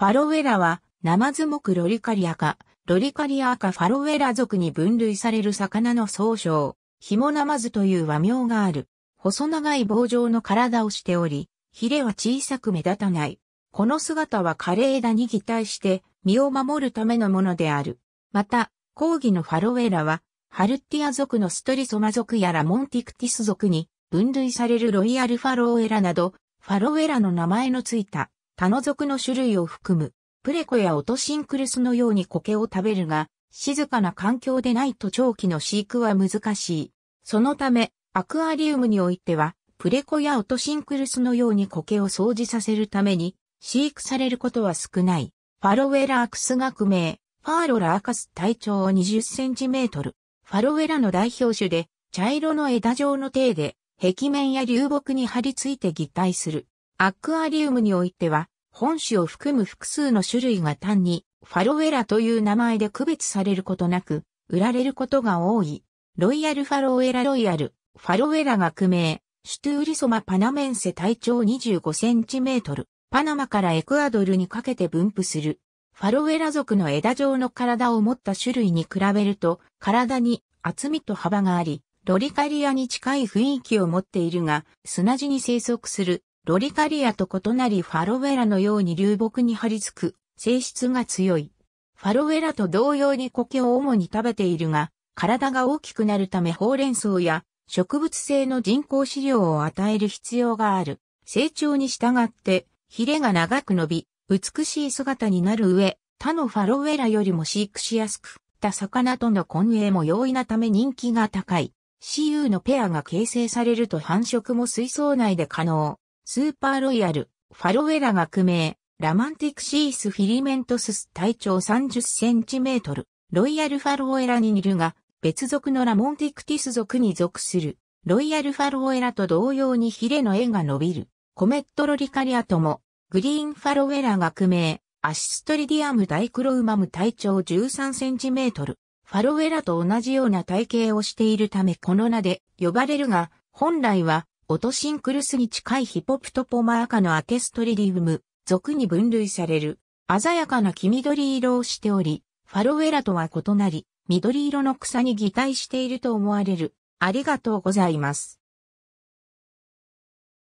ファロウェラは、ナマズ目ロリカリアか、ロリカリアかファロウェラ属に分類される魚の総称、ヒモナマズという和名がある。細長い棒状の体をしており、ヒレは小さく目立たない。この姿は枯れ枝に擬態して、身を守るためのものである。また、講義のファロウェラは、ハルティア族のストリソマ族やラモンティクティス族に分類されるロイヤルファロウェラなど、ファロウェラの名前のついた他の属の種類を含む、プレコやオトシンクルスのように苔を食べるが、静かな環境でないと長期の飼育は難しい。そのため、アクアリウムにおいては、プレコやオトシンクルスのように苔を掃除させるために、飼育されることは少ない。ファロウェラアクス学名、ファーロラアカス体長20センチメートル。ファロウェラの代表種で、茶色の枝状の手で、壁面や流木に張り付いて擬態する。アクアリウムにおいては、本種を含む複数の種類が単に、ファロウェラという名前で区別されることなく、売られることが多い。ロイヤルファロウェラロイヤル、ファロウェラ区名、シュトゥーリソマパナメンセ体長25センチメートル、パナマからエクアドルにかけて分布する。ファロウェラ族の枝状の体を持った種類に比べると、体に厚みと幅があり、ロリカリアに近い雰囲気を持っているが、砂地に生息するロリカリアと異なりファロウェラのように流木に張り付く性質が強い。ファロウェラと同様に苔を主に食べているが、体が大きくなるためほうれん草や植物性の人工飼料を与える必要がある。成長に従って、ヒレが長く伸び、美しい姿になる上、他のファロウェラよりも飼育しやすく、た魚との混泳も容易なため人気が高い。CU のペアが形成されると繁殖も水槽内で可能。スーパーロイヤル、ファロウェラ学名、ラマンティクシースフィリメントスス体長30センチメートル、ロイヤルファロウェラに似るが、別属のラモンティクティス属に属する、ロイヤルファロウェラと同様にヒレの絵が伸びる、コメットロリカリアとも、グリーンファロウェラ学名、アシストリディアムダイクロウマム体長13センチメートル。ファロウェラと同じような体型をしているためこの名で呼ばれるが、本来はオトシンクルスに近いヒポプトポマーカのアテストリリウム、属に分類される。鮮やかな黄緑色をしており、ファロウェラとは異なり、緑色の草に擬態していると思われる。ありがとうございます。